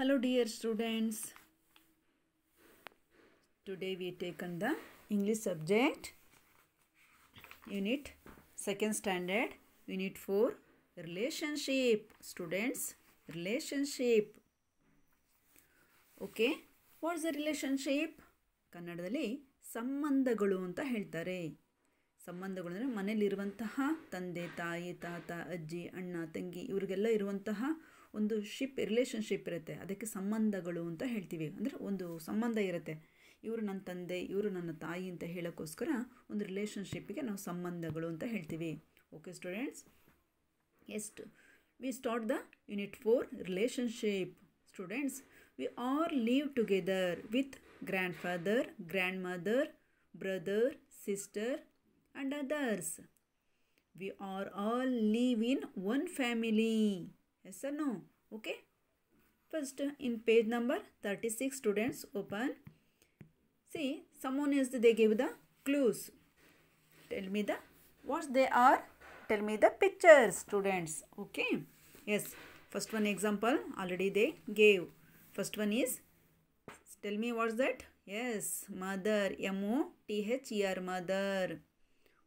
hello dear students today we taken the english subject unit second standard unit 4 relationship students relationship okay what is the relationship ಕನ್ನಡದಲ್ಲಿ ಸಂಬಂಧಗಳು ಅಂತ ಹೇಳ್ತಾರೆ ಸಂಬಂಧಗಳು ಅಂದರೆ ಮನೇಲಿರುವಂತಹ ತಂದೆ ತಾಯಿ ತಾತ ಅಜ್ಜಿ ಅಣ್ಣ ತಂಗಿ ಇವರಿಗೆಲ್ಲ ಇರುವಂತಹ ಒಂದು ಶಿಪ್ ರಿಲೇಷನ್ಶಿಪ್ ಇರುತ್ತೆ ಅದಕ್ಕೆ ಸಂಬಂಧಗಳು ಅಂತ ಹೇಳ್ತೀವಿ ಅಂದರೆ ಒಂದು ಸಂಬಂಧ ಇರುತ್ತೆ ಇವರು ನನ್ನ ತಂದೆ ಇವರು ನನ್ನ ತಾಯಿ ಅಂತ ಹೇಳೋಕ್ಕೋಸ್ಕರ ಒಂದು ರಿಲೇಷನ್ಶಿಪ್ಗೆ ನಾವು ಸಂಬಂಧಗಳು ಅಂತ ಹೇಳ್ತೀವಿ ಓಕೆ ಸ್ಟೂಡೆಂಟ್ಸ್ ಎಷ್ಟು we start the unit four relationship students we are live together with grandfather grandmother brother sister and others we are all live in one family yes or no okay first in page number 36 students open see someone is they give the clues tell me the what they are tell me the pictures students okay yes first one example already they gave first one is tell me what's that yes mother m o t h e r mother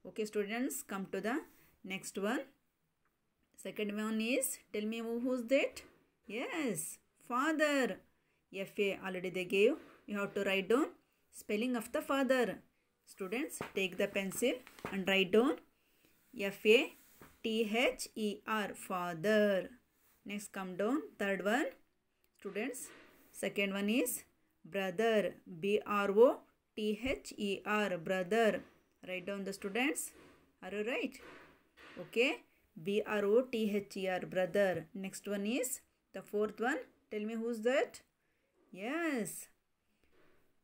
okay students come to the next one Second one is, tell me who's that? Yes, father. F-A already they gave. You have to write down spelling of the father. Students, take the pencil and write down F-A-T-H-E-R, father. Next, come down. Third one, students. Second one is brother, B-R-O-T-H-E-R, brother. Write down the students. Are you right? Okay. B R O T H E R, brother. Next one is the fourth one. Tell me who's that? Yes.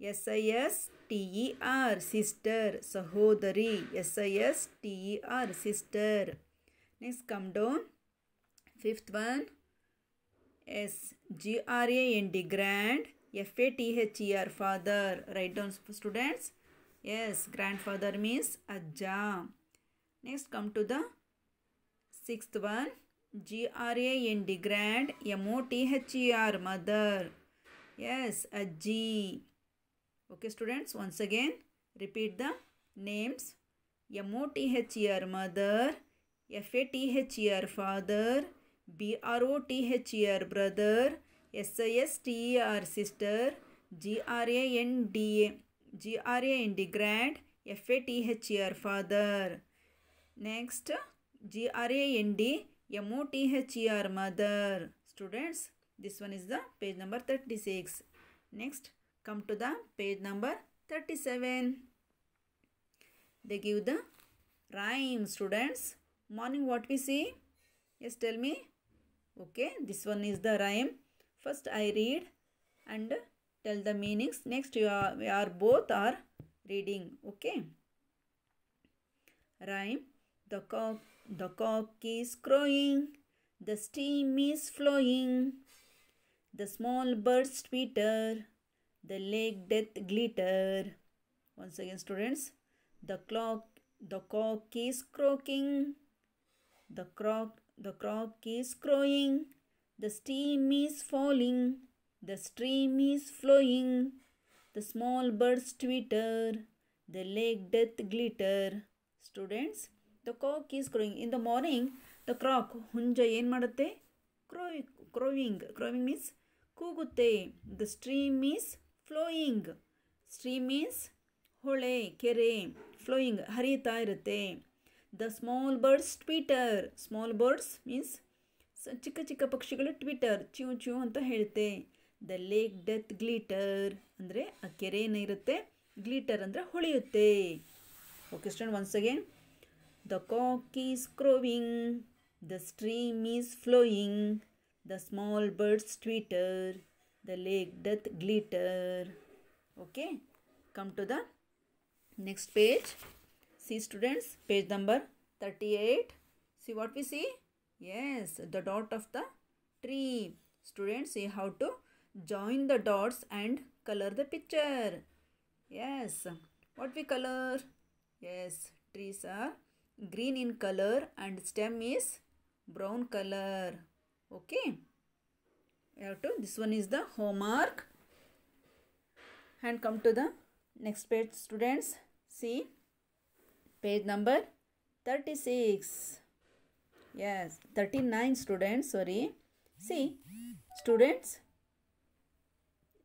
S I S T E R, sister. Sahodari. S I S T E R, sister. Next, come down. Fifth one. S G R A N D, grand. F A T H E R, father. Write down, students. Yes, grandfather means Ajja. Next, come to the Sixth one, G-R-A-N-D, grand, M-O-T-H-E-R, mother. Yes, a G. Okay, students, once again, repeat the names. M-O-T-H-E-R, mother. F-A-T-H-E-R, father. B-R-O-T-H-E-R, brother. S-I-S-T-E-R, sister. G-R-A-N-D-A, G-R-A-N-D, grand. F-A-T-H-E-R, father. Next, G R A N D M O T H E R mother students this one is the page number thirty six next come to the page number thirty seven they give the rhyme students morning what we see yes tell me okay this one is the rhyme first I read and tell the meanings next you are we are both are reading okay rhyme the कॉ The cock is crowing, the steam is flowing, the small birds twitter, the lake death glitter. Once again, students, the clock, the cock is croaking, the croc, the croc is crowing, the steam is falling, the stream is flowing, the small birds twitter, the lake death glitter. Students, the cock is crowing in the morning the ಕ್ರಾಕ್ ಹುಂಜ ಏನು ಮಾಡುತ್ತೆ crow crowing crowing means ಕೂಗುತ್ತೆ the stream means flowing stream means ಹೊಳೆ ಕೆರೆ flowing ಹರಿಯುತ್ತಾ ಇರುತ್ತೆ the small birds twitter small birds means ಚಿಕ್ಕ ಚಿಕ್ಕ ಪಕ್ಷಿಗಳು ಟ್ವಿಟರ್ ಚ್ಯೂ ಚ್ಯೂ ಅಂತ ಹೇಳುತ್ತೆ ದ ಲೇಕ್ ಡೆತ್ ಗ್ಲೀಟರ್ ಅಂದರೆ ಆ ಕೆರೆ ಏನಿರುತ್ತೆ ಗ್ಲೀಟರ್ ಅಂದರೆ ಹೊಳೆಯುತ್ತೆ ಓಕೆ ಸ್ಟ್ರೆಂಡ್ once again The cock is crowing, the stream is flowing, the small birds twitter, the lake doth glitter. Okay, come to the next page. See students, page number 38. See what we see? Yes, the dot of the tree. Students, see how to join the dots and color the picture. Yes, what we color? Yes, trees are green in color and stem is brown color okay you have to this one is the homework and come to the next page students see page number 36 yes 39 students sorry see students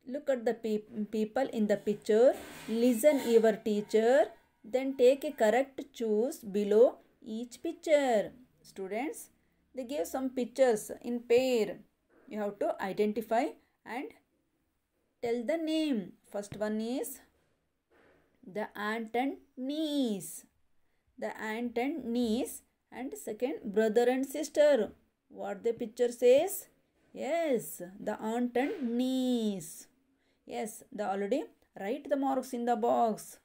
look at the pe people in the picture listen your teacher then take a correct choose below each picture. Students, they give some pictures in pair. You have to identify and tell the name. First one is the aunt and niece. The aunt and niece and second brother and sister. What the picture says? Yes, the aunt and niece. Yes, they already write the marks in the box.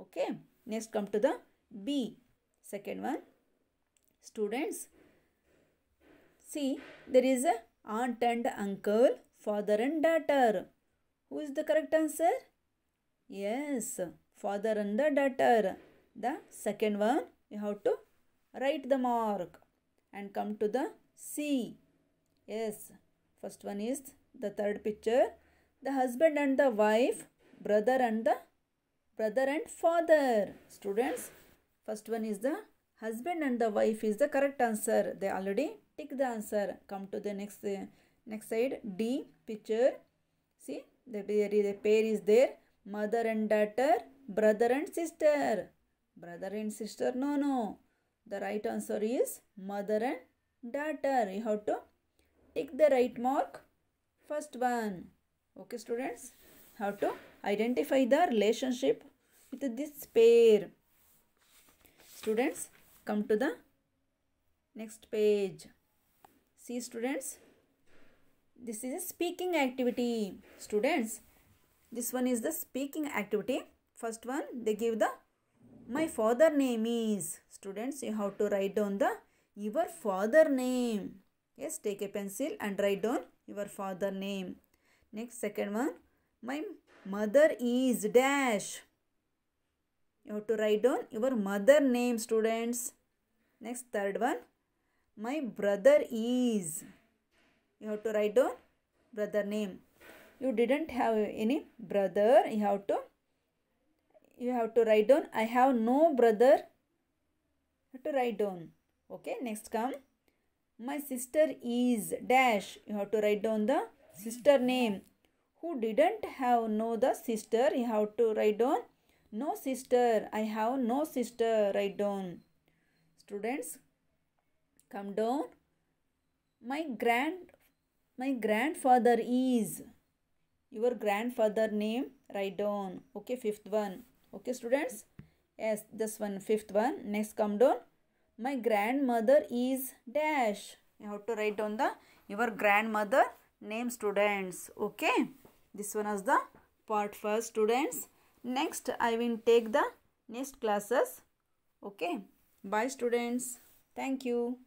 Okay. Next come to the B. Second one. Students. See there is a aunt and uncle, father and daughter. Who is the correct answer? Yes. Father and the daughter. The second one you have to write the mark and come to the C. Yes. First one is the third picture. The husband and the wife, brother and the brother and father. Students, first one is the husband and the wife is the correct answer. They already tick the answer. Come to the next, uh, next side. D, picture. See, the, the pair is there. Mother and daughter, brother and sister. Brother and sister, no, no. The right answer is mother and daughter. You have to tick the right mark. First one. Okay, students. How to identify the relationship with this pair students come to the next page see students this is a speaking activity students this one is the speaking activity first one they give the my father name is students you have to write down the your father name yes take a pencil and write down your father name next second one my mother is dash you have to write down your mother name students next third one my brother is you have to write down brother name you didn't have any brother you have to you have to write down i have no brother you have to write down okay next come my sister is dash you have to write down the sister name who didn't have no the sister you have to write down no sister i have no sister write down students come down my grand my grandfather is your grandfather name write down okay fifth one okay students yes this one fifth one next come down my grandmother is dash you have to write down the your grandmother name students okay this one is the part for students. Next I will take the next classes. Okay. Bye students. Thank you.